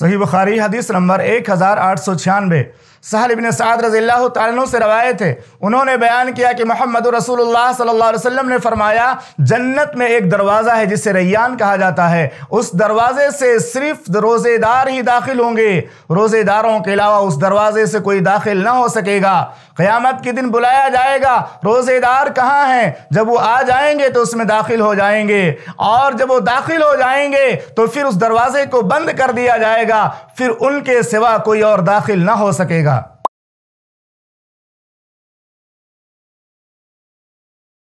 सही बुखारी हदीस नंबर एक हज़ार आठ सौ छियानवे सहल बिन साद रज़ी तु से रवायत है उन्होंने बयान किया कि मोहम्मद रसूलुल्लाह सल्लल्लाहु अलैहि वसल्लम ने फरमाया जन्नत में एक दरवाज़ा है जिसे रैयान कहा जाता है उस दरवाजे से सिर्फ रोज़ेदार ही दाखिल होंगे रोज़ेदारों के अलावा उस दरवाजे से कोई दाखिल ना हो सकेगा क़यामत के दिन बुलाया जाएगा रोज़ेदार कहाँ हैं जब वो आ जाएंगे तो उसमें दाखिल हो जाएंगे और जब वो दाखिल हो जाएंगे तो फिर उस दरवाजे को बंद कर दिया जाएगा फिर उनके सिवा कोई और दाखिल ना हो सकेगा